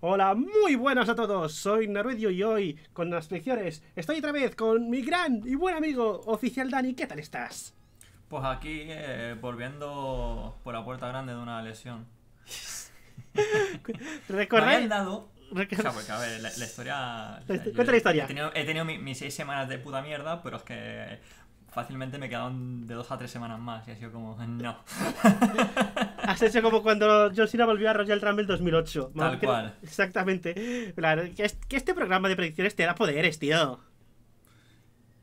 Hola, muy buenas a todos, soy Naruedio y hoy, con las lecciones, estoy otra vez con mi gran y buen amigo oficial Dani, ¿qué tal estás? Pues aquí, eh, volviendo por la puerta grande de una lesión. ¿Recordáis? Me dado... O sea, porque, a ver, la, historia... cuenta la historia. He tenido, mis seis semanas de puta mierda, pero es que fácilmente me quedaron de dos a tres semanas más y ha sido como, no. Has hecho como cuando John volvió a Royal Rumble 2008. Tal cual. Exactamente. Claro, que este programa de predicciones te da poderes, tío.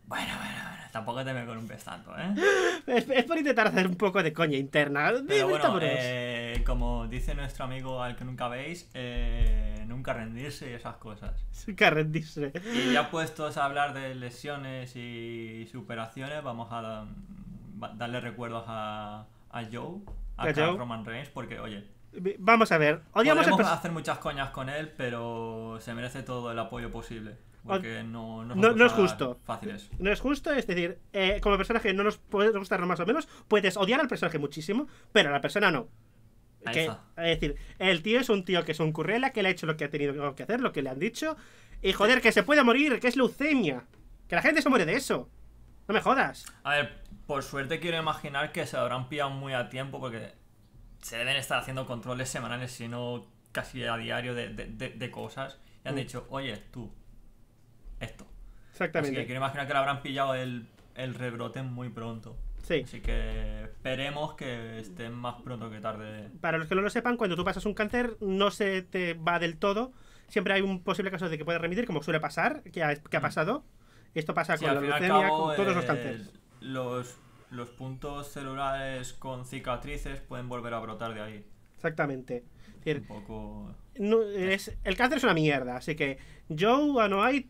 Bueno, bueno tampoco te me columpes tanto, ¿eh? Es, por intentar hacer un poco de coña interna. Eh, como dice nuestro amigo al que nunca veis, eh, nunca rendirse y esas cosas. Nunca rendirse. Y ya puestos a hablar de lesiones y superaciones, vamos a darle recuerdos a, a Joe, a, Roman Reigns, porque, oye, Vamos a ver. vamos a hacer muchas coñas con él, pero se merece todo el apoyo posible. Porque no, es justo. No es justo, es decir, eh, como personaje no nos puede gustar más o menos, puedes odiar al personaje muchísimo, pero a la persona no. Que, es decir, el tío es un tío que es un currela, que le ha hecho lo que ha tenido que hacer, lo que le han dicho, y joder, que se puede morir, que es leucemia. Que la gente se muere de eso. No me jodas. A ver, por suerte quiero imaginar que se habrán pillado muy a tiempo porque se deben estar haciendo controles semanales, sino casi a diario, de, cosas. Y han mm. dicho, oye, tú, esto. Exactamente. Así que quiero imaginar que le habrán pillado el, el rebrote muy pronto. Sí. Así que esperemos que esté más pronto que tarde. Para los que no lo sepan, cuando tú pasas un cáncer no se te va del todo. Siempre hay un posible caso de que pueda remitir, como suele pasar, que ha, mm. pasado. Esto pasa con la leucemia, con todos los eh, cánceres. Los, puntos celulares con cicatrices pueden volver a brotar de ahí. Exactamente. Es el cáncer es una mierda, así que Joe Anoite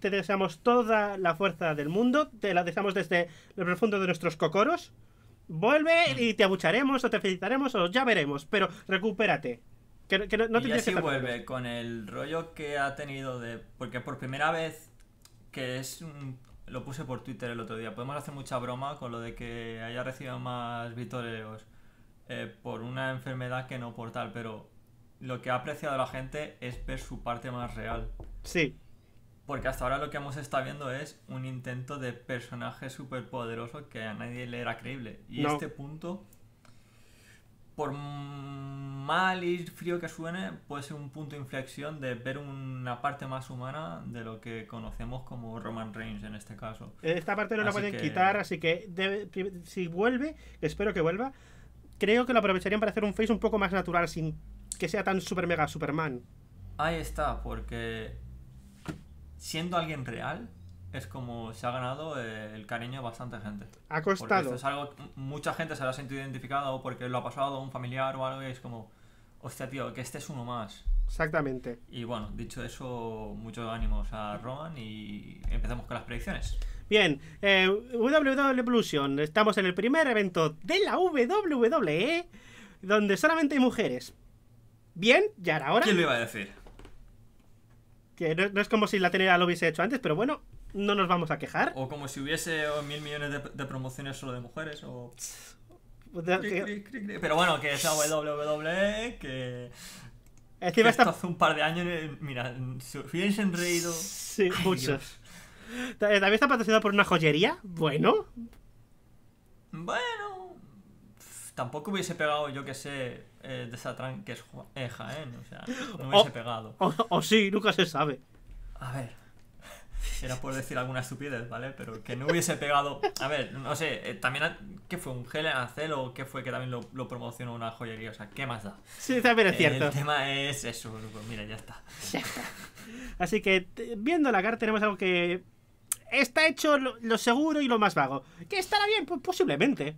te deseamos toda la fuerza del mundo, te la deseamos desde lo profundo de nuestros cocoros. Vuelve y te abucharemos o te felicitaremos o ya veremos, pero recupérate. Que, no, y vuelve con el rollo que ha tenido de... Porque por primera vez, que es lo puse por Twitter el otro día. Podemos hacer mucha broma con lo de que haya recibido más vitoreos eh, por una enfermedad que no por tal, pero lo que ha apreciado la gente es ver su parte más real. Sí. Porque hasta ahora lo que hemos estado viendo es un intento de personaje súper poderoso que a nadie le era creíble. Y este punto, por mal y frío que suene, puede ser un punto de inflexión de ver una parte más humana de lo que conocemos como Roman Reigns en este caso. Esta parte no la pueden quitar, así que si vuelve, espero que vuelva, creo que lo aprovecharían para hacer un face un poco más natural, sin que sea tan super mega Superman. Ahí está, porque siendo alguien real, es como se ha ganado eh, el cariño de bastante gente. Ha costado. Esto es algo mucha gente se lo ha sentido identificado, porque lo ha pasado a un familiar o algo y es como, hostia, tío, que este es uno más. Exactamente. Y bueno, dicho eso, muchos ánimos a Roman y empezamos con las predicciones. Bien, eh, WWE Evolution, estamos en el primer evento de la WWE donde solamente hay mujeres. Bien, ya era hora. ¿Quién lo iba a decir? no, es como si la tenera lo hubiese hecho antes, pero bueno, no nos vamos a quejar. O como si hubiese mil millones de, promociones solo de mujeres, o... Pues pero bueno, que sea WWE, que... que esto hace un par de años, eh, mira, si hubiesen reído... Sí, muchos. Eh, también está patrocinado por una joyería, bueno. Bueno... Tampoco hubiese pegado, yo que sé, eh, de Satran que es eh, o sea, no oh, hubiese pegado. O, oh, oh, sí, nunca se sabe. A ver, era por decir alguna estupidez, ¿vale? Pero que no hubiese pegado. A ver, no sé, eh, también. ¿Qué fue? ¿Un gel acel o qué fue que también lo, promocionó una joyería? O sea, ¿qué más da? Sí, también es eh, cierto. El tema es eso, pues mira, ya está. Así que, viendo la carta, tenemos algo que. Está hecho lo, seguro y lo más vago. ¿Que estará bien? Pues posiblemente.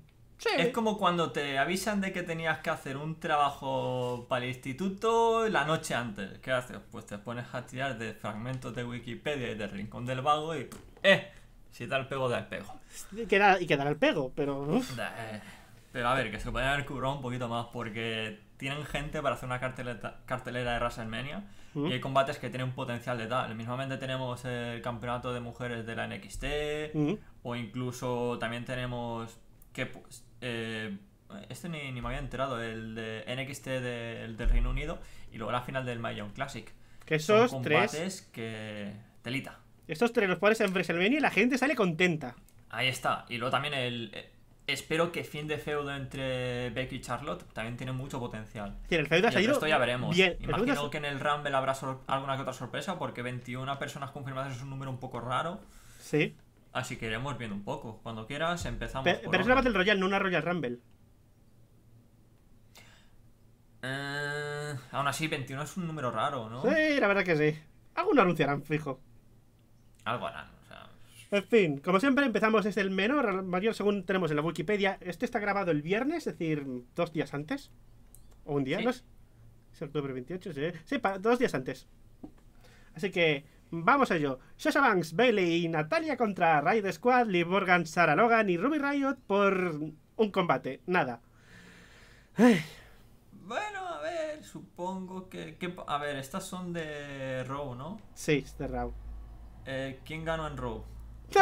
Es como cuando te avisan de que tenías que hacer un trabajo para el instituto la noche antes. ¿Qué haces? Pues te pones a tirar de fragmentos de Wikipedia y del Rincón del Vago y... ¡Eh! Si da el pego, da el pego. Y queda y el pego, pero... Eh, pero a ver, que se puede haber curado un poquito más porque tienen gente para hacer una cartelera de WrestleMania mm. y hay combates que tienen un potencial de tal. Mismamente tenemos el campeonato de mujeres de la NXT mm. o incluso también tenemos que pues, eh, este ni, ni, me había enterado, el de NXT del Reino Unido y luego la final del Mayon Classic. Que esos Son combates que. Telita. Estos tres los pones en WrestleMania y la gente sale contenta. Ahí está. Y luego también el. Eh, espero que fin de feudo entre Becky y Charlotte también tiene mucho potencial. Sí, el feudo ha salido. Esto ya veremos. Imagino que en el Rumble habrá alguna que otra sorpresa porque 21 personas confirmadas es un número un poco raro. Sí. Así que iremos viendo un poco. Cuando quieras empezamos. Pero, pero es una Battle Royale, no una Royal Rumble. Eh, aún así, 21 es un número raro, ¿no? Sí, la verdad que sí. no anunciarán, fijo. Algo harán, o sea. Pues en fin, como siempre, empezamos desde el menor al mayor según tenemos en la Wikipedia. Este está grabado el viernes, es decir, dos días antes. O un día, ¿no? Es, octubre 28, sí. Sí, dos días antes. Así que Vamos a ello. Sasha Banks, Bailey y Natalia contra Raid Squad, Lee, Morgan, Sarah Logan y Ruby Riot por un combate. Nada. Bueno, a ver, supongo que, A ver, estas son de Raw, ¿no? Sí, de Raw. Eh, ¿Quién ganó en Raw?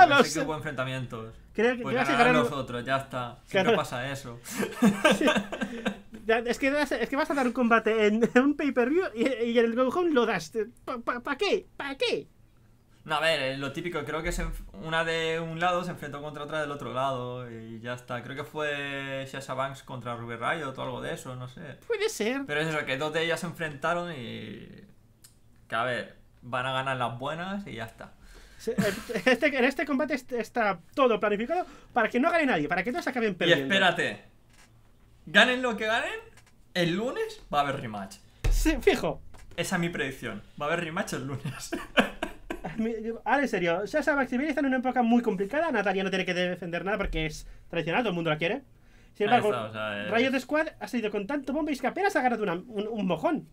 No sé. que hubo enfrentamientos. Creo que pues ganarán nosotros, ya está. Siempre no pasa eso. es que, vas a dar un combate en, un pay-per-view y, en el Go lo das. ¿Para qué? ¿Para qué? No, a ver, eh, lo típico, creo que es una de un lado se enfrentó contra otra del otro lado y ya está. Creo que fue Shasha Banks contra Ruby Riot o algo de eso, no sé. Puede ser. Pero es eso, que dos de ellas se enfrentaron y... Que a ver, van a ganar las buenas y ya está. Eh, este, en este combate está todo planificado para que no gane nadie, para que se acaben perdiendo. Y espérate, Ganen lo que ganen, el lunes va a haber rematch. Sí, fijo. Esa es mi predicción. Va a haber rematch el lunes. Ahora en serio, sea, Maximilian está en una época muy complicada. Natalia no tiene que defender nada porque es tradicional, todo el mundo la quiere. Sin embargo, está, de Squad ha salido con tanto bomba y que apenas ha ganado un, mojón.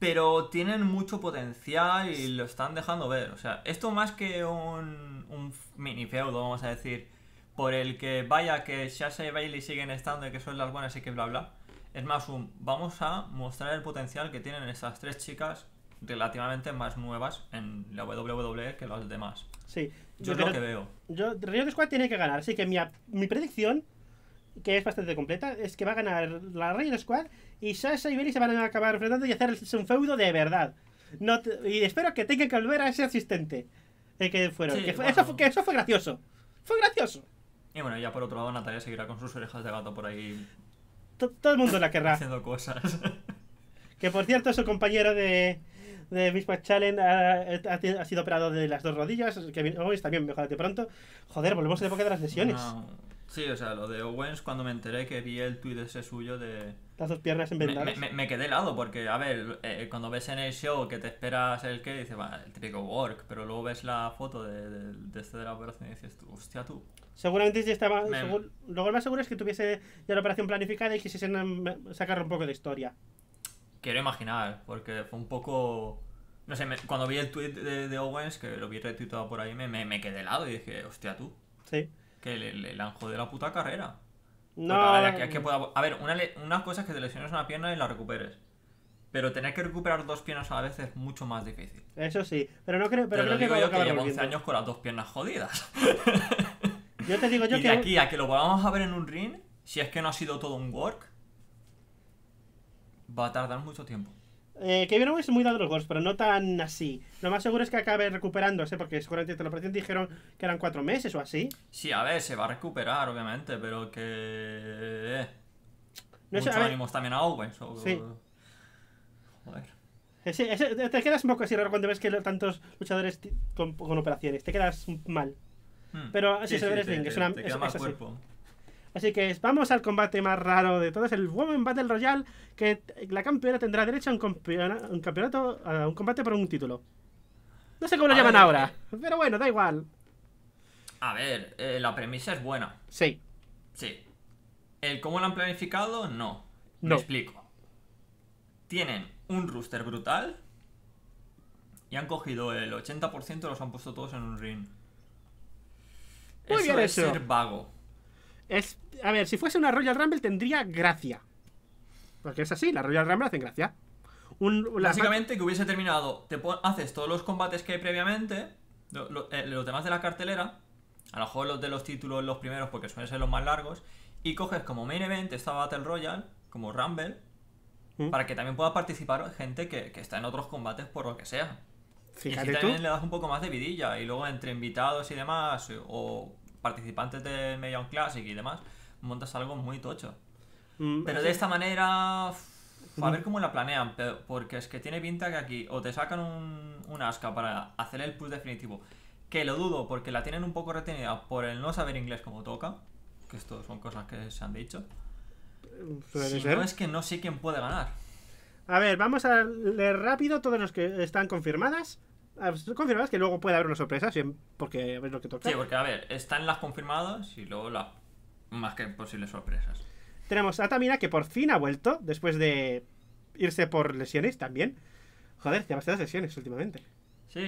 Pero tienen mucho potencial y lo están dejando ver. O sea, esto más que un, un mini feudo, vamos a decir, por el que vaya que Shasha y Bailey siguen estando y que son las buenas y que bla bla. Es más un, vamos a mostrar el potencial que tienen esas tres chicas relativamente más nuevas en la WWE que las demás. Sí. Yo, es lo que veo. Yo, Squad tiene que ganar, así que mi, mi predicción, que es bastante completa, es que va a ganar la Rio Squad y Shasha y Bailey se van a acabar enfrentando y hacerse un feudo de verdad. No y espero que tenga que volver a ese asistente. El eh, que fueron. que eso, que eso fue gracioso. Fue gracioso. Y bueno, ya por otro lado Natalia seguirá con sus orejas de gato por ahí. Todo, el mundo la querrá. Haciendo cosas. que por cierto, su compañero de, de Challenge ha, sido operado de las dos rodillas. Que Owens también, mejorate pronto. Joder, volvemos a la época de las lesiones. sí, o sea, lo de Owens, cuando me enteré que vi el tuit ese suyo de. Las dos piernas en me, me, quedé helado porque, a ver, eh, cuando ves en el show que te esperas el que, dices, va, el típico work, pero luego ves la foto de, de, este de la operación y dices, hostia tú. Seguramente ya estaba. luego lo más seguro es que tuviese ya la operación planificada y quisiesen em, sacar un poco de historia. Quiero imaginar, porque fue un poco. No sé, cuando vi el tweet de, Owens, que lo vi retuitado por ahí, me, me, quedé helado y dije, hostia, tú. Sí. Que le, han jodido la puta carrera. No. A ver, que una, cosa es que te lesiones una pierna y la recuperes. Pero tener que recuperar dos piernas a la vez es mucho más difícil. Eso sí, pero no creo, pero, pero creo lo digo que yo que llevo 11 años con las dos piernas jodidas. te digo yo y que. aquí a que lo vamos a ver en un ring, si es que no ha sido todo un work, va a tardar mucho tiempo. Eh, Kevin Owens es muy dado los gols, pero no tan así. Lo más seguro es que acabe recuperándose, porque seguramente te lo operación dijeron que eran cuatro meses o así. Sí, a ver, se va a recuperar, obviamente, pero que. Eh, no Muchos ánimos también a Owens. Sí. Joder. te quedas un poco así raro cuando ves que tantos luchadores con operaciones. Te quedas mal. Hmm. Pero así se ve es una, cuerpo. Así que vamos al combate más raro de todos, el Women Battle Royale, que la campeona tendrá derecho a un, campeonato, a un combate por un título. No sé cómo lo llaman ahora, pero bueno, da igual. A ver, eh, la premisa es buena. Sí. Sí. El cómo lo han planificado, no. no. explico. Tienen un rooster brutal y han cogido el 80% y los han puesto todos en un ring bien es vago. Es, a ver, si fuese una Royal Rumble tendría gracia. Porque es así, la Royal Rumble hacen gracia. Básicamente que hubiese terminado, te haces todos los combates que hay previamente, eh, los demás de la cartelera, a lo mejor los de los títulos los primeros porque suelen ser los más largos, y coges como main event esta Battle Royal, como Rumble, mm. para que también pueda participar gente que está en otros combates por lo que sea y si también le das un poco más de vidilla y luego entre invitados y demás, o participantes de Medium Classic y demás, montas algo muy tocho. Mm, pero de esta manera, a ver cómo la planean, pero, porque es que tiene pinta que aquí o te sacan un, un asca para hacer el push definitivo, que lo dudo porque la tienen un poco retenida por el no saber inglés como toca, que esto son cosas que se han dicho. Si no es que no sé quién puede ganar. A ver, vamos a leer rápido todos los que están confirmadas. Ah, pues, confirmadas que luego puede haber una sorpresa, porque ver lo que toca. Sí, porque a ver, están las confirmadas y luego las más que posibles sorpresas. Tenemos a Tamina que por fin ha vuelto después de irse por lesiones también. Joder, ya bastantes lesiones últimamente. Sí.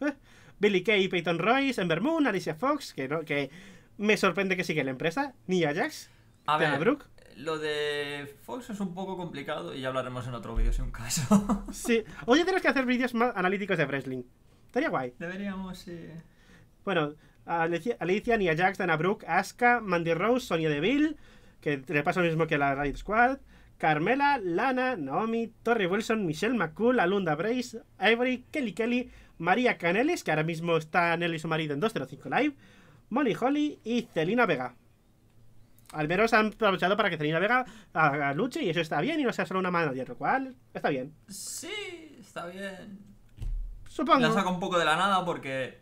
Eh, Billy Kay, Peyton Royce, Ember Moon, Alicia Fox, que, que me sorprende que sigue la empresa. Nia Jax, a lo de Fox es un poco complicado y ya hablaremos en otro vídeo si un caso. sí. Oye, tienes que hacer vídeos más analíticos de wrestling. Estaría guay. Deberíamos, sí. Eh. Bueno, Alicia, Nia Jax, Dana Brooke, Asuka, Mandy Rose, Sonia Deville, que le pasa lo mismo que la Riot Squad, Carmela, Lana, Naomi, Torre Wilson, Michelle McCool, Alunda Brace, Ivory, Kelly Kelly, María Canelis, que ahora mismo está Nelly y su marido en 205 Live, Molly Holly y Celina Vega. Al menos han aprovechado para que Celina Vega a, luche y eso está bien y no sea solo una mano y lo cual está bien. Sí, está bien. Supongo. La saca un poco de la nada porque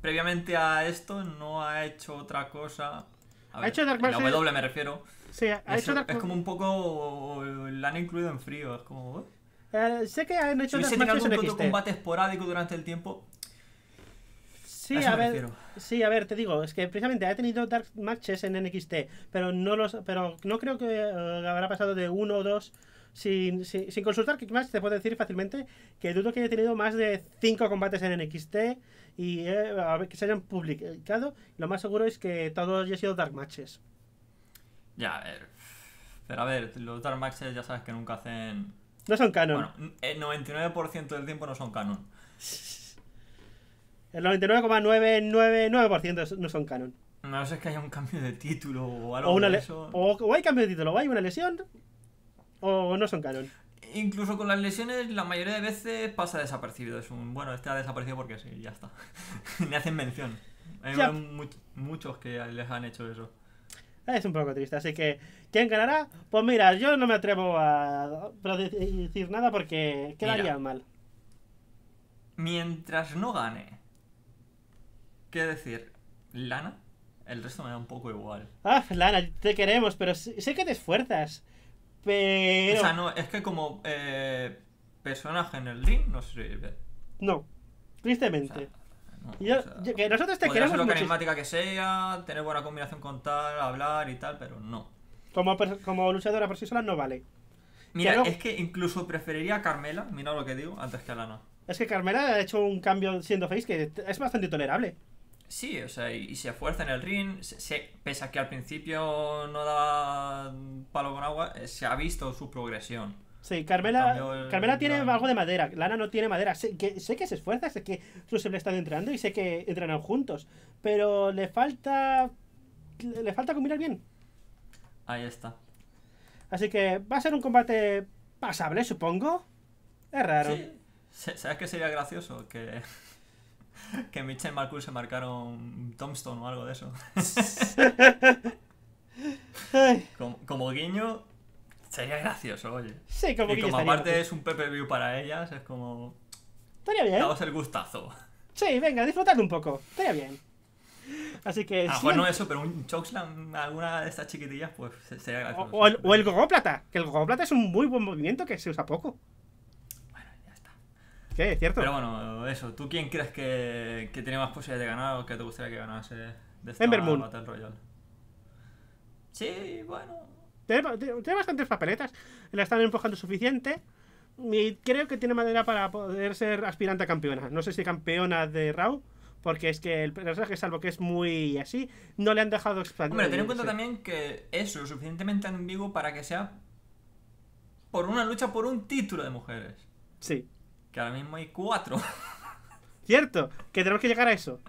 previamente a esto no ha hecho otra cosa. ha hecho Dark La W me refiero. Sí, ha hecho Dark Es como un poco. La han incluido en frío. Es como. Oh". Eh, sé que han hecho un combate esporádico durante el tiempo, Sí, a, ver, te digo, es que precisamente ha tenido dark matches en NXT, pero no los, pero no creo que eh, habrá pasado de uno o dos. Sin, consultar Kickmatch te puedo decir fácilmente que dudo que haya tenido más de cinco combates en NXT y eh, que se hayan publicado. Lo más seguro es que todos hayan sido dark matches. Ya, a ver. Pero a ver, los dark matches ya sabes que nunca hacen... No son canon. Bueno, el eh, 99% del tiempo no son canon. El 99,999% no son canon. No sé es que haya un cambio de título o algo o, de O, hay cambio de título, o hay una lesión, o no son canon. Incluso con las lesiones, la mayoría de veces pasa desapercibido. Es un bueno, está desaparecido porque sí, ya está. Me hacen mención. Hay muchos que les han hecho eso. Es un poco triste, así que ¿quién ganará? Pues mira, yo no me atrevo a decir nada porque quedaría mal. Mientras no gane ¿Qué decir? ¿Lana? El resto me da un poco igual. Ah, Lana, te queremos, pero sé que te esfuerzas. Pero. O sea, no, es que como eh, personaje en el ring, no sirve. No, tristemente. O que nosotros te queremos. lo carismática que sea, tener buena combinación con tal, hablar y tal, pero no. Como, como luchadora por sí sola no vale. Mira, es que incluso preferiría a Carmela, mira lo que digo, antes que a Lana. Es que Carmela ha hecho un cambio siendo face que es bastante tolerable. Sí, o sea, y, se esfuerza en el ring, se, pesa pese a que al principio no da palo con agua, eh, se ha visto su progresión. Sí, Carmela, Carmela tiene algo de madera, Lana no tiene madera. Sé que, sé que se esfuerza, sé que se le están entrenando y sé que entrenan juntos, pero le falta. Le falta combinar bien. Ahí está. Así que va a ser un combate pasable, supongo. Es raro. Sí. ¿Sabes qué sería gracioso? Que que Mitchell y Marcus se marcaron Tombstone o algo de eso. como, guiño, sería gracioso, oye. Sí, como y como aparte es un Pepe para ellas, es como. Estaría bien. el gustazo. Sí, venga, disfrutad un poco. Estaría bien. Así que. Ah, bueno, eso, pero un Chokeslam, alguna de estas chiquitillas, pues sería gracioso. O, el, gogóplata plata, que el plata es un muy buen movimiento que se usa poco. ¿Qué? cierto. Pero bueno, eso. ¿Tú quién crees que, tiene más posibilidades de ganar o que te gustaría que ganase de esta Battle Royale? Sí, bueno. Tiene, bastantes papeletas. La están empujando suficiente. Y creo que tiene manera para poder ser aspirante a campeona. No sé si campeona de Raw. Porque es que el personaje, salvo que es muy así, no le han dejado expandir. Hombre, ten en cuenta también que es lo suficientemente ambiguo para que sea por una lucha por un título de mujeres. Sí. Que ahora mismo hay cuatro. Cierto, que tenemos que llegar a eso.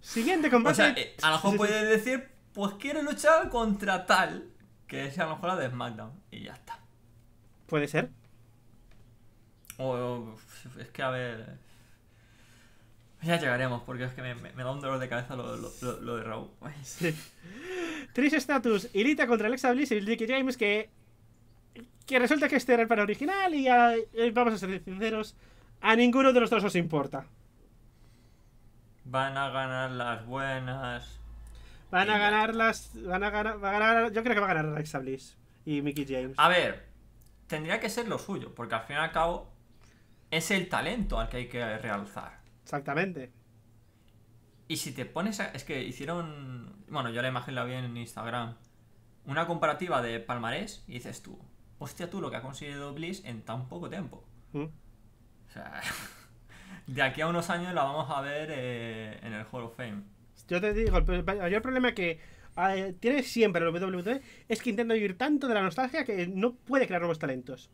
Siguiente combate. O sea, eh, a lo mejor puedes decir, pues quiero luchar contra tal, que sea a lo mejor la de SmackDown, y ya está. Puede ser. O, es que a ver. Ya llegaremos, porque es que me, da un dolor de cabeza lo, lo, de Raúl. Sí. Trish Status, Irita contra Alexa Bliss y Ricky James, que. Que resulta que este era el para original, y ya, eh, vamos a ser sinceros, a ninguno de los dos os importa. Van a ganar las buenas. Van a ganar las. Van a ganar. Van a ganar yo creo que va a ganar Alexa Bliss y Mickey James. A ver, tendría que ser lo suyo, porque al fin y al cabo es el talento al que hay que realzar. Exactamente. Y si te pones Es que hicieron... Bueno, yo la imagen la Bien en Instagram. Una comparativa de palmarés y dices tú... Hostia tú lo que ha conseguido Bliss en tan poco tiempo. Mm. O sea, de aquí a unos años la vamos a ver eh, en el Hall of Fame. Yo te digo, el mayor problema que ah, tiene siempre el WWE es que intenta vivir tanto de la nostalgia que no puede crear nuevos talentos.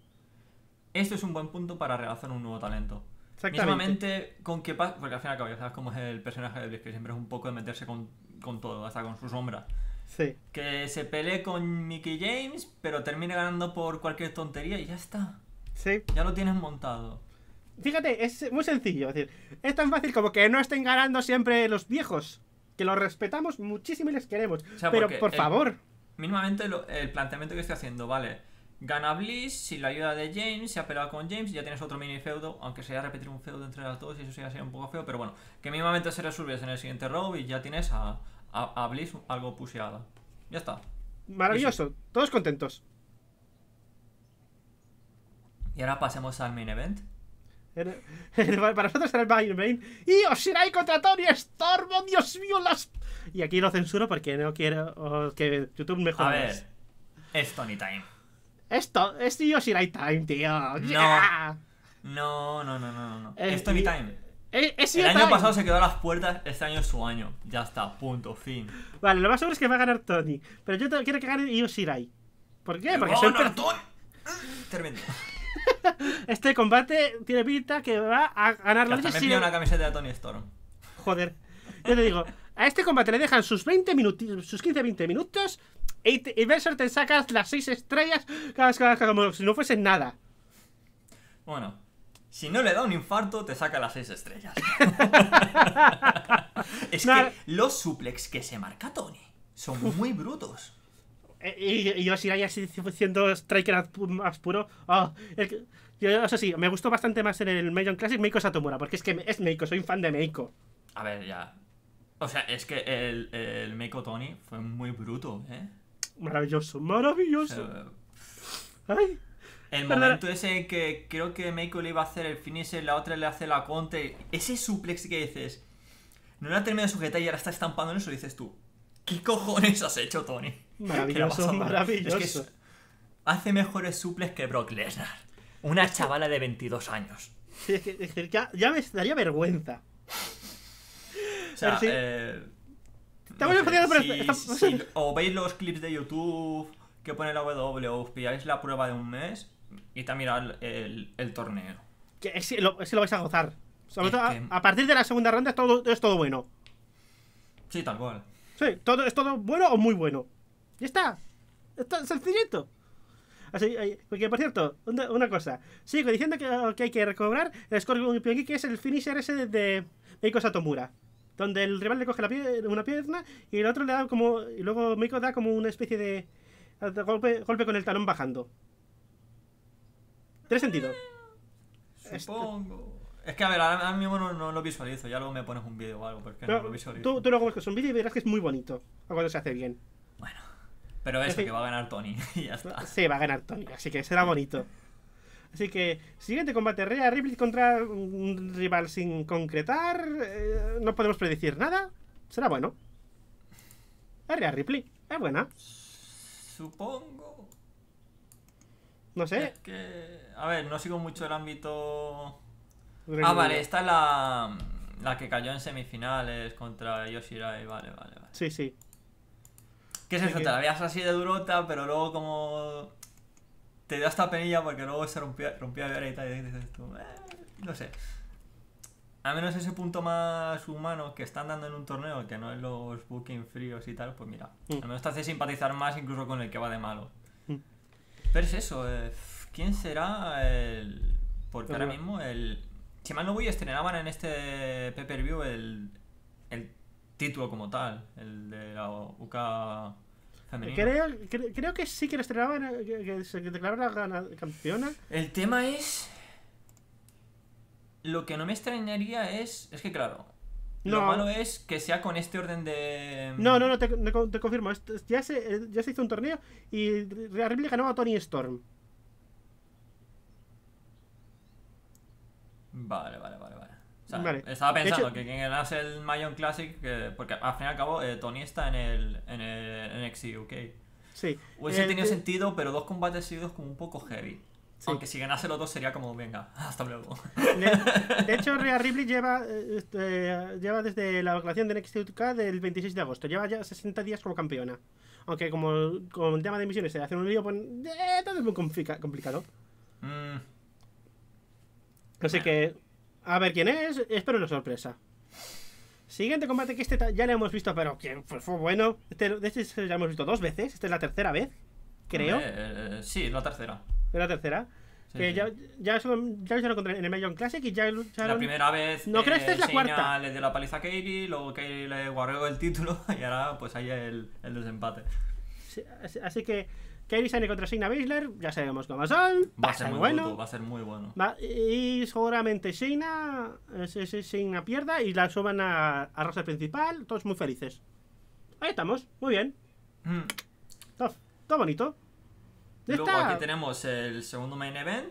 Esto es un buen punto para realizar un nuevo talento. Exactamente. con qué pasa, porque al final y sabes cómo es el personaje de que siempre es un poco de meterse con, con todo, hasta con su sombra. Sí. Que se pelee con Mickey James, pero termine ganando por cualquier tontería y ya está. Sí. Ya lo tienes montado. Fíjate, es muy sencillo. Es decir, es tan fácil como que no estén ganando siempre los viejos. Que los respetamos muchísimo y les queremos. pero por favor. Mínimamente el planteamiento que estoy haciendo, vale. Gana Bliss sin la ayuda de James, se ha pelado con James, ya tienes otro mini feudo, aunque sería repetir un feudo entre las dos y eso sería, un poco feo, pero bueno, que mínimamente se resuelves en el siguiente round y ya tienes a, a, Bliss algo puseada. Ya está. Maravilloso, todos contentos. Y ahora pasemos al main event. para nosotros era el Main. ¡Y Oshirai contra Tony Stormo! ¡Oh, ¡Dios mío! Las... Y aquí lo censuro porque no quiero que YouTube me juegue. A ver. Es Tony Time. Esto, es Yoshirai Time, tío. No. no. No, no, no, no, eh, Es, Tony Time. E, el año pasado se quedó a las puertas, este año es su año. Ya está, punto, fin. Vale, lo más seguro es que va a ganar Tony. Pero yo quiero que gane Yoshirai. ¿Por qué? Porque este combate tiene pinta que va a ganar la una camiseta de Tony Storm. Joder. Yo te digo, a este combate le dejan sus 20 minutos, sus 15-20 minutos y, te, te sacas las 6 estrellas cada como si no fuese nada. Bueno, si no le da un infarto, te saca las 6 estrellas. es que los suplex que se marca Tony son muy brutos y, yo si ahí así siendo striker abs puro. Oh, sí, me gustó bastante más en el Major Classic Meiko Satomura, porque es que es Meiko, soy un fan de Meiko. A ver, ya. O sea, es que el, el Meiko Tony fue muy bruto, ¿eh? Maravilloso, maravilloso. El momento ese que creo que Meiko le iba a hacer el finish la otra le hace la conte, Ese suplex que dices, no la ha terminado de sujetar y ahora está estampando en eso dices tú, ¿qué cojones has hecho, Tony? Maravilloso, maravilloso. hace mejores suples que Brock Lesnar. Una chavala de 22 años. es que, ya, me daría vergüenza. O sea, eh, este- o veis los clips de YouTube que pone la W, os pilláis la prueba de un mes y también el, el, el torneo. Que es, lo, vais a gozar. a, partir de la segunda ronda es todo, es todo bueno. Sí, tal cual. Sí, todo, es todo bueno o muy bueno está. Está sencillito. Así, porque por cierto, una, cosa. Sigo diciendo que, que, hay que recobrar el Scorpion que es el finisher ese de Meiko Satomura. Donde el rival le coge la una pierna y el otro le da como. Y luego Meiko da como una especie de. golpe, golpe con el talón bajando. tres sentido? Este. Supongo. Es que a ver, ahora mismo no, lo visualizo. Ya luego me pones un vídeo o algo, porque no lo visualizo. Tú, tú luego un vídeo y verás que es muy bonito cuando se hace bien. Bueno. Pero eso, que va a ganar Tony. y ya está. Sí, va a ganar Tony. Así que será bonito. Así que, siguiente combate, Rhea Ripley contra un rival sin concretar. Eh, no podemos predecir nada. Será bueno. Es Ripley. Es buena. Supongo. No sé. a ver, no sigo mucho el ámbito... Ah, vale, esta es la, la que cayó en semifinales contra Yoshirai. Vale, vale, vale. Sí, sí. ¿Qué es eso? Te la veías así de durota, pero luego como. Te da esta penilla porque luego se rompía, rompía la tal, y dices tú. Eh, no sé. A menos ese punto más humano que están dando en un torneo, que no es los booking fríos y tal, pues mira. Mm. Al menos te hace simpatizar más incluso con el que va de malo. Mm. Pero es eso. Eh, ¿Quién será el.? Porque ahora mismo el. Si mal no voy, estrenaban en este pay-per-view el, el título como tal, el de la UK Creo, creo, que sí que lo estrenaban que se declaraban la campeona. El tema es. Lo que no me extrañaría es. Es que, claro. Lo malo es que sea con este orden de. No, no, no, te, confirmo. Ya se, eh, ya se hizo un torneo y réplica Ripley ganó a Tony Storm. vale, vale. vale. Estaba pensando que quien ganase el Mayon Classic, porque al fin y al cabo eh, Tony está en el, en el NXT UK. Sí. Hubiese eh, eh. sentido, pero dos combates seguidos como un poco heavy. Aunque si ganase los dos sería como, venga, hasta luego. De, hecho, Rhea Ripley lleva, este, lleva desde la declaración de NXT UK del 26 de agosto, lleva ya 60 días como campeona. Aunque como, con tema de misiones se hace un lío, pues todo es muy complicado. Mm. Así que a ver quién es, espero una sorpresa. Siguiente combate que este ya le hemos visto, pero que pues fue, bueno. Este, este ya hemos visto dos veces, esta es la tercera vez, creo. Eh, sí, la tercera. Es la tercera. que Ya, ya, ya, lo encontré en el Million Classic y ya lucharon... La primera vez. No crees que es la eh, cuarta. Le dio la paliza a Kairi, luego Kairi le guardó el título y ahora pues ahí el, el desempate. así que Kairi Sane contra Signa Baszler, ya sabemos cómo son. Va, a ser muy bueno. va a ser muy bueno. y seguramente Signa, eh, Signa pierda y la suban a, a Rosa principal, todos muy felices. Ahí estamos, muy bien. Hmm. Todo, bonito. Luego aquí tenemos el segundo main event.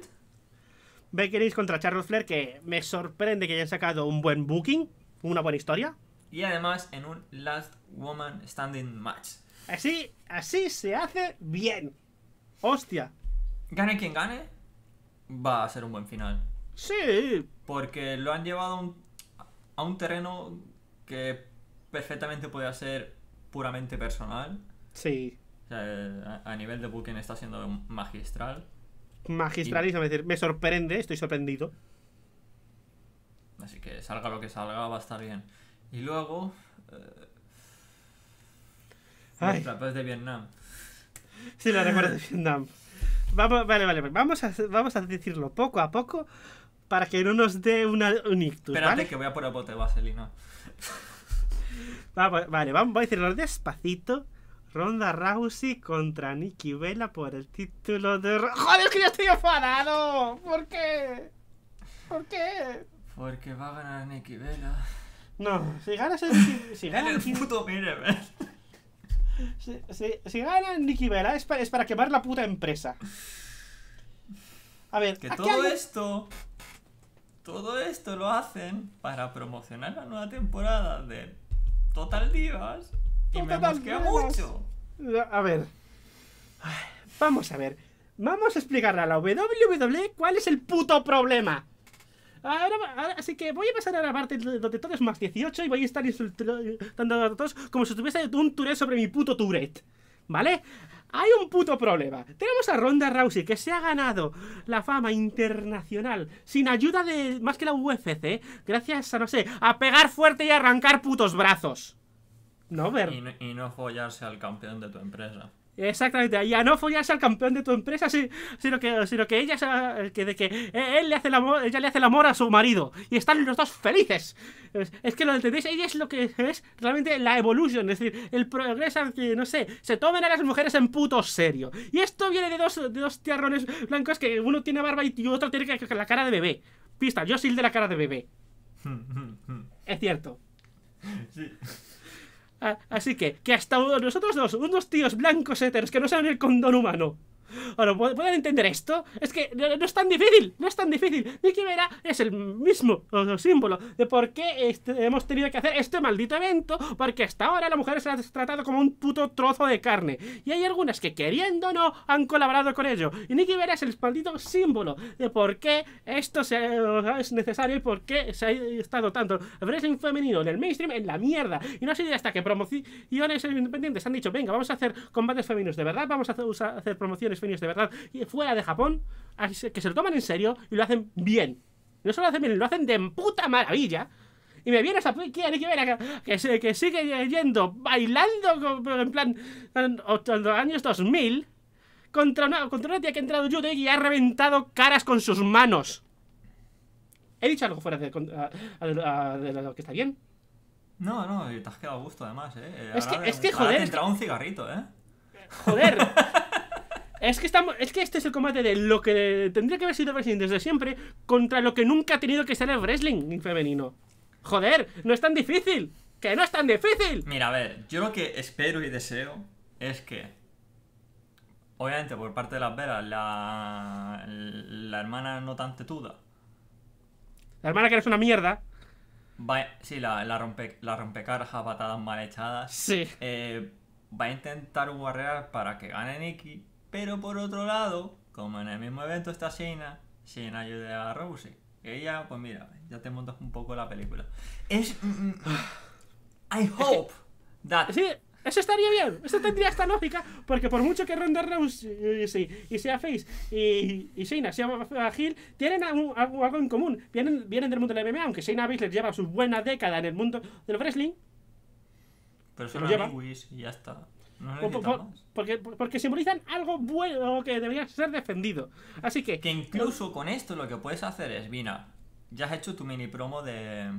Lynch contra Charles Flair, que me sorprende que hayan sacado un buen booking, una buena historia. Y además en un Last Woman Standing Match. Así, así se hace bien. Hostia. Gane quien gane, va a ser un buen final. Sí. Porque lo han llevado a un, terreno que perfectamente puede ser puramente personal. Sí. a, nivel de booking está siendo magistral. Magistralismo, es decir, me sorprende, estoy sorprendido. Así que salga lo que salga, va a estar bien. Y luego, eh, Ay. Pues, de Vietnam. Sí, la recuerdo de Vietnam. Vamos, vale, vale, vamos a, vamos a decirlo poco a poco para que no nos dé una, un ictus, Espérate que voy a por el bote de vaselina. vale, vamos, voy a decirlo despacito. Ronda Rousey contra Nikki Vela por el título de... ¡Joder, que yo estoy enfadado! ¿Por qué? ¿Por qué? Porque va a ganar Nikki Vela. No, si ganas el... Si, ganas el, puto si, ganan si gana Nicky Bella es para, quemar la puta empresa. A ver, que todo esto. Todo esto lo hacen para promocionar la nueva temporada de Total Divas. Y me mosquea mucho. A ver. Vamos a ver. Vamos a explicarle a la WWE cuál es el puto problema. Ahora, así que voy a pasar a la parte donde todo es más 18 y voy a estar insultando a todos como si tuviese un Tourette sobre mi puto Tourette. ¿Vale? Hay un puto problema. Tenemos a Ronda Rousey que se ha ganado la fama internacional sin ayuda de más que la UFC, gracias a no sé, a pegar fuerte y arrancar putos brazos. No ver. Y, no, y al campeón de tu empresa. Exactamente, ya no follarse al campeón de tu empresa, sino que, sino que ella eh, que, eh, él le hace el amor, ella le hace el amor a su marido y están los dos felices. Es, que lo entendéis, ella es lo que es realmente la evolución, es decir, el progreso que no sé, se tomen a las mujeres en puto serio. Y esto viene de dos, de dos tiarrones blancos que uno tiene barba y otro tiene que la cara de bebé. Pista, yo soy el de la cara de bebé. es cierto. Sí así que, que hasta nosotros dos, unos tíos blancos éters que no saben el condón humano, Ahora, ¿pueden entender esto? Es que no, es tan difícil, no es tan difícil. Nicky Vera es el mismo símbolo de por qué este, hemos tenido que hacer este maldito evento, porque hasta ahora la mujer se ha tratado como un puto trozo de carne. Y hay algunas que queriendo o no han colaborado con ello. Y Nicky Vera es el maldito símbolo de por qué esto es necesario y por qué se ha estado tanto el femenino en el mainstream en la mierda. Y no ha sido hasta que promociones independientes han dicho, venga, vamos a hacer combates femeninos de verdad, vamos a hacer, a hacer promociones de verdad y fuera de Japón, que se lo toman en serio y lo hacen bien. No solo lo hacen bien, lo hacen de puta maravilla. Y me viene a quiere que ver que, que, sigue yendo bailando en plan en los años 2000 contra una, contra tía que ha entrado y ha reventado caras con sus manos. ¿He dicho algo fuera de, lo que está bien? No, no, te has quedado a gusto además, eh. es que, es que joder. Te ha un cigarrito, ¿eh? Joder. Es que, estamos, es que este es el combate de lo que tendría que haber sido wrestling desde siempre contra lo que nunca ha tenido que ser el wrestling femenino. Joder, no es tan difícil. Que no es tan difícil. Mira, a ver, yo lo que espero y deseo es que, obviamente por parte de las veras, la, la hermana no tan tetuda. La hermana que eres una mierda. sí, la, la, rompe, la rompecarja, patadas mal echadas. Sí. Eh, va a intentar guarrear para que gane Nikki pero por otro lado, como en el mismo evento está Shayna, Shayna ayuda a Rousey. Ella, pues mira, ya te montas un poco la película. Es. Mm, mm, mm, I hope that. Sí, eso estaría bien. Eso tendría esta lógica. Porque por mucho que Ronda Rousey eh, y sea Face y, y Shayna sea Gil, tienen algo, algo, en común. Vienen, del mundo de la MMA, aunque Shayna Baszler lleva su buena década en el mundo del wrestling. Pero solo Wish y ya está porque, simbolizan algo bueno que debería ser defendido. Así que. Que incluso con esto lo que puedes hacer es, Vina, ya has hecho tu mini promo de.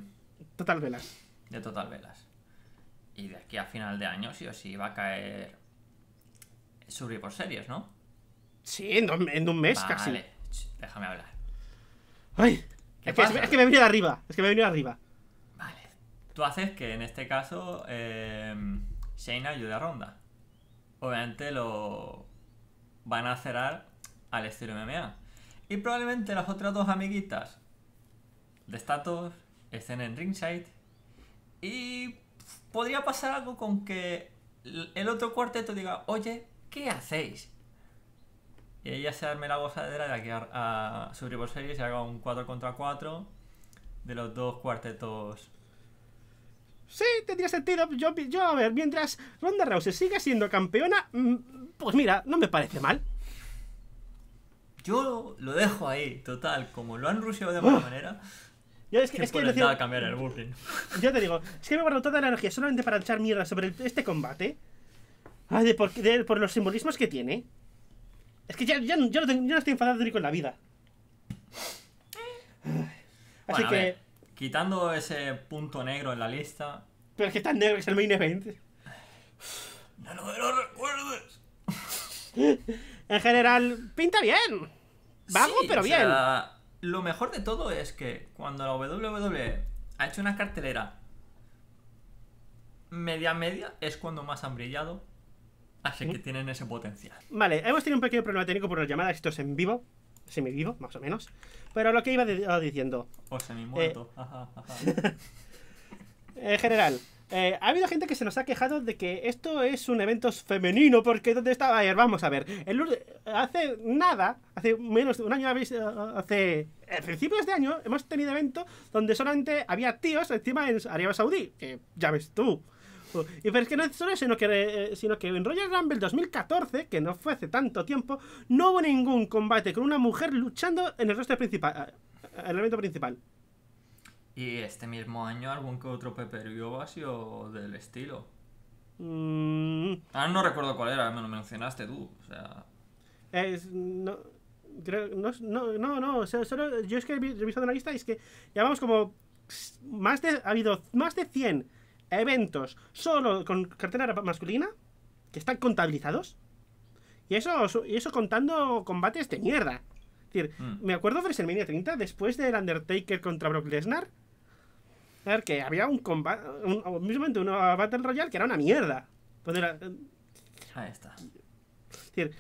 Total Velas. De Total Velas. Y de aquí a final de año, sí o sí, va a caer. por Series, ¿no? Sí, en, un, mes casi. déjame hablar. Ay, es que, me he venido de arriba. Es que me he venido de arriba. Vale. Tú haces que en este caso eh, ayude a Ronda obviamente lo van a cerrar al estilo MMA. Y probablemente las otras dos amiguitas de Status estén en ringside. Y podría pasar algo con que el otro cuarteto diga, oye, ¿qué hacéis? Y ella se arme la gozadera de aquí a, a por Series y haga un 4 contra 4 de los dos cuartetos Sí, tendría sentido. Yo, a ver, mientras Ronda Rousey siga siendo campeona, mm, pues mira, no me parece mal. Yo lo dejo ahí, total. Como lo han rusheado de alguna manera. Yo es que, es que cambiar el Yo te digo, es que me guardo toda la energía solamente para echar mierda sobre este combate. Ah, de por, los simbolismos que tiene. Es que ya, yo, no estoy enfadado ni con la vida. Eh. Así que. Quitando ese punto negro en la lista. Pero es que está negro, es el main event. No, me lo recuerdes. en general, pinta bien. vamos pero bien. lo mejor de todo es que cuando la WWE ha hecho una cartelera media media, es cuando más han brillado. Así que tienen ese potencial. Vale, hemos tenido un pequeño problema técnico por las llamadas, esto es en vivo vivo, más o menos. Pero lo que iba ah, diciendo. O semi muerto eh, en general, eh, ha habido gente que se nos ha quejado de que esto es un evento femenino, porque ¿dónde estaba? ayer? vamos a ver. hace nada, hace menos de un año, ah, ah, hace a eh, principios de año, hemos tenido eventos donde solamente había tíos encima en Arabia Saudí, que ya ves tú. Y pero es que no es solo eso, sino que, eh, eh, sino que en Royal Rumble 2014, que no fue hace tanto tiempo, no hubo ningún combate con una mujer luchando en el rostro principal, el evento principal. Y este mismo año algún que otro pay ha o del estilo. Mm. Ah, no recuerdo cuál era, me lo mencionaste tú. O sea... no, no, no, yo es que he revisado una lista y es que ya vamos como más de, ha habido más de 100 eventos solo con cartera masculina, que están contabilizados. Y eso, y eso contando combates de mierda. decir, mm. me acuerdo de WrestleMania 30, después del Undertaker contra Brock Lesnar. ver, que había un combate, mismamente una Battle Royale que era una mierda. Pues eh, Ahí está. Es decir,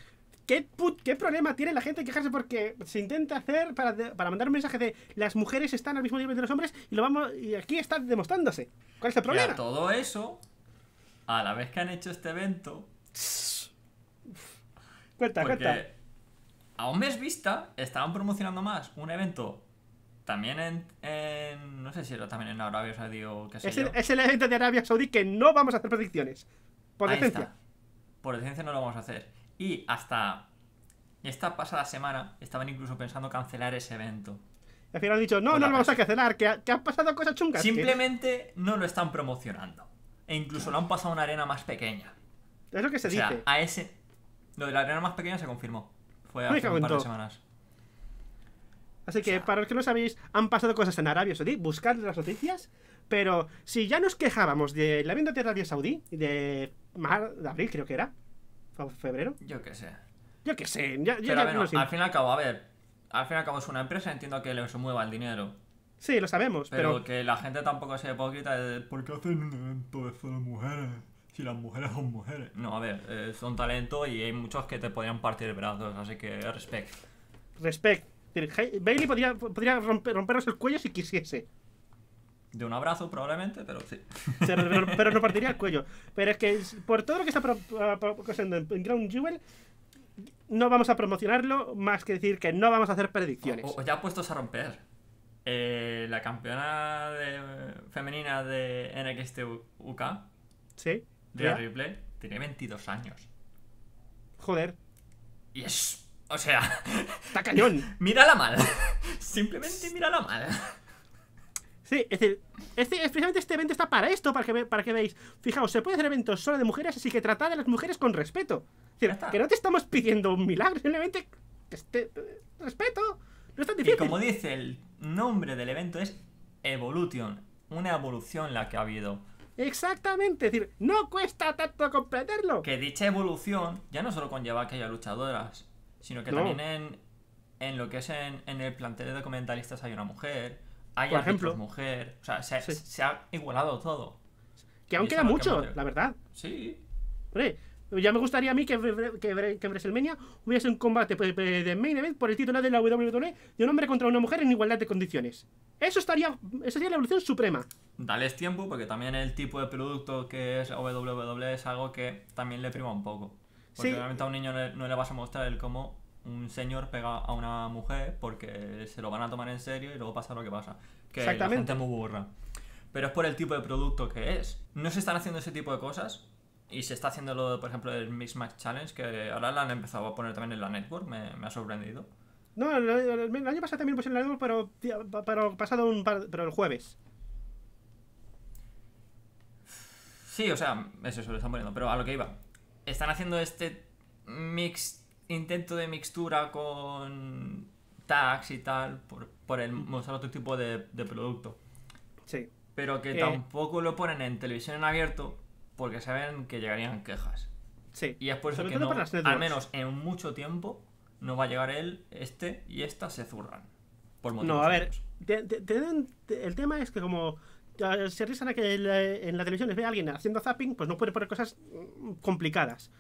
¿Qué, problema tiene la gente de quejarse porque se intenta hacer para, mandar un mensaje de las mujeres están al mismo nivel que los hombres y lo vamos y aquí está demostrándose? ¿Cuál es el problema? todo eso, a la vez que han hecho este evento. cuenta, cuenta. A un mes vista, estaban promocionando más un evento también en, No sé si era también en Arabia Saudí o qué sé es El, es evento de Arabia Saudí que no vamos a hacer predicciones. Por decencia. Por decencia no lo vamos a hacer. Y hasta esta pasada semana estaban incluso pensando cancelar ese evento. Y al final han dicho, no, no lo vamos a cancelar, que, han pasado cosas chungas. Simplemente no lo están promocionando. E incluso lo han pasado a una arena más pequeña. Es lo que se o dice. a ese. Lo de la arena más pequeña se confirmó. Fue hace un par de semanas. Así que, para los que no sabéis, han pasado cosas en Arabia Saudí, buscad las noticias. Pero si ya nos quejábamos de la evento de Arabia Saudí, de, mar, de abril creo que era, ¿Febrero? Yo qué sé. Yo qué sé. Ya, Pero al fin y al cabo, a ver, al fin y al cabo es una empresa, entiendo que le mueva el dinero. Sí, lo sabemos, pero... que la gente tampoco sea hipócrita de... ¿Por qué hacen un evento de solo mujeres? Si las mujeres son mujeres. No, a ver, eh, son talento y hay muchos que te podrían partir brazos, así que respect. Respect. Bailey podría, podría romper, rompernos el cuello si quisiese. De un abrazo, probablemente, pero sí. Pero, no partiría el cuello. Pero es que por todo lo que está pasando en Ground Jewel, no vamos a promocionarlo más que decir que no vamos a hacer predicciones. ya puestos a romper. Eh, la campeona femenina de NXT UK, ¿Sí? tiene 22 años. Joder. Y es. O sea. Está cañón. Mírala mal. Simplemente mírala mal. Sí, es decir, este, precisamente este evento está para esto, para que, para que veáis. Fijaos, se puede hacer eventos solo de mujeres, así que tratad a las mujeres con respeto. que no te estamos pidiendo un milagro, simplemente eh, respeto. Y como dice el nombre del evento es Evolution, una evolución la que ha habido. Exactamente, es decir, no cuesta tanto comprenderlo. Que dicha evolución ya no solo conlleva que haya luchadoras, sino que también en, lo que es en, en el plantel de documentalistas hay una mujer, hay por ejemplo, mujer. O sea, se, ha igualado todo. Que aún queda mucho, la verdad. Sí. ya me gustaría a mí que, que, en WrestleMania hubiese un combate de main event por el título de la WWE de un hombre contra una mujer en igualdad de condiciones. Eso estaría. Eso sería la evolución suprema. Dales tiempo, porque también el tipo de producto que es WWE es algo que también le prima un poco. Porque realmente a un niño no le vas a mostrar el cómo un señor pega a una mujer porque se lo van a tomar en serio y luego pasa lo que pasa. Que la gente muy burra. Pero es por el tipo de producto que es. No se están haciendo ese tipo de cosas. Y se está haciendo lo, por ejemplo, el Mix Match Challenge, que ahora la han empezado a poner también en la network, me, ha sorprendido. No, el, año pasado también pusieron en la network, pero, pero, pasado un par, pero el jueves. Sí, o sea, Eso eso, lo están poniendo. Pero a lo que iba. Están haciendo este Mix intento de mixtura con tags y tal por, por el, mostrar otro tipo de, producto. Sí. Pero que eh. tampoco lo ponen en televisión en abierto porque saben que llegarían quejas. Sí. Y es por eso que no, al menos en mucho tiempo no va a llegar él, este y esta se zurran. Por motivos. No, a ver, el tema es que como se risan a que en la televisión les vea a alguien haciendo zapping, pues no puede poner cosas mm, complicadas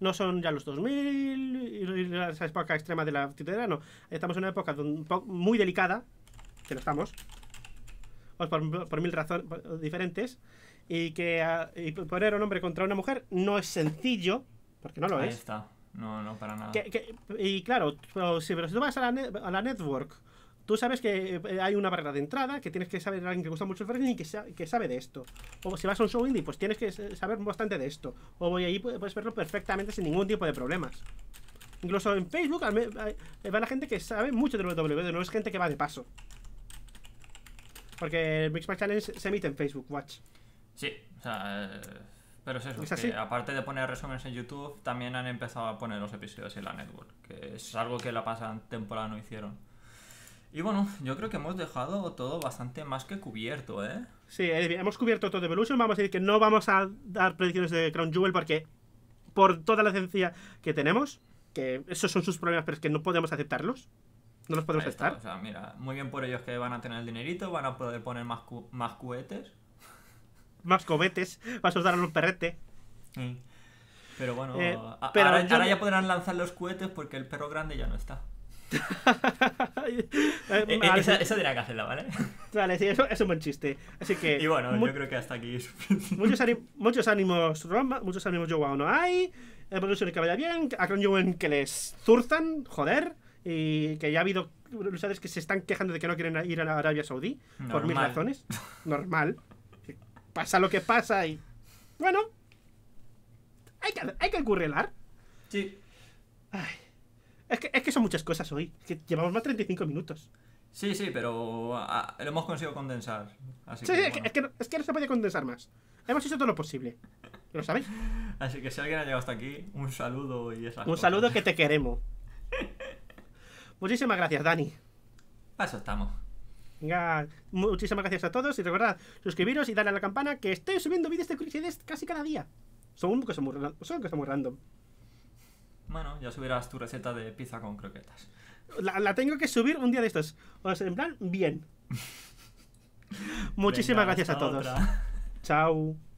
no son ya los 2000 y esa época extrema de la titulera, no. Estamos en una época muy delicada, que lo estamos, pues por, por mil razones diferentes, y que ah, poner un hombre contra una mujer no es sencillo, porque no lo es. Ahí está, no, no, para nada. y claro, si, pero si tú vas a la, a la network Tú sabes que eh, hay una barrera de entrada, que tienes que saber a alguien que gusta mucho el fracking y que, sabe de esto. O si vas a un show indie, pues tienes que saber bastante de esto. O voy ahí, puedes verlo perfectamente sin ningún tipo de problemas. Incluso en Facebook eh, va la gente que sabe mucho de WWE, no es gente que va de paso. Porque el Mix Match Challenge se emite en Facebook Watch. Sí, o sea, eh, pero es eso. que aparte de poner resúmenes en YouTube, también han empezado a poner los episodios en la network, que es algo que la pasada temporada no hicieron. Y bueno, yo creo que hemos dejado todo bastante más que cubierto, ¿eh? Sí, hemos cubierto todo de Evolution. Vamos a decir que no vamos a dar predicciones de Crown Jewel porque por toda la esencia que tenemos, que esos son sus problemas, pero es que no podemos aceptarlos. No los podemos aceptar. O sea, mira, muy bien por ellos que van a tener el dinerito, van a poder poner más, más cohetes. más cohetes, vas a usar un perrete. Pero bueno, eh, ahora ya podrán lanzar los cohetes porque el perro grande ya no está. Eh, eh, esa, esa que hacerla, ¿vale? Vale, sí, eso es un buen chiste. Así que. Y bueno, yo creo que hasta aquí. muchos, ánimos Roma, muchos ánimos Yo wow no hay. Eh, que vaya bien. A Cron que les zurzan, joder. Y que ya ha habido luchadores que se están quejando de que no quieren ir a Arabia Saudí. Por mil razones. Normal. Pasa lo que pasa y. Bueno. Hay que, hay que currelar. Sí. Ay. Es que, son muchas cosas hoy. que llevamos más de 35 minutos. Sí, sí, pero ah, ah, lo hemos conseguido condensar. sí, sí es, que, no se puede condensar más. Hemos hecho todo lo posible. ¿Lo sabéis? Así que si alguien ha llegado hasta aquí, un saludo y esa. Un saludo que te queremos. Muchísimas gracias, Dani. eso estamos. muchísimas gracias a todos y recordad, suscribiros y darle a la campana que estoy subiendo vídeos de curiosidades casi cada día. Son, que son, muy, son que son muy random. Bueno, ya subirás tu receta de pizza con croquetas. La, tengo que subir un día de estos. O sea, en plan, bien. Muchísimas gracias a todos. Chao.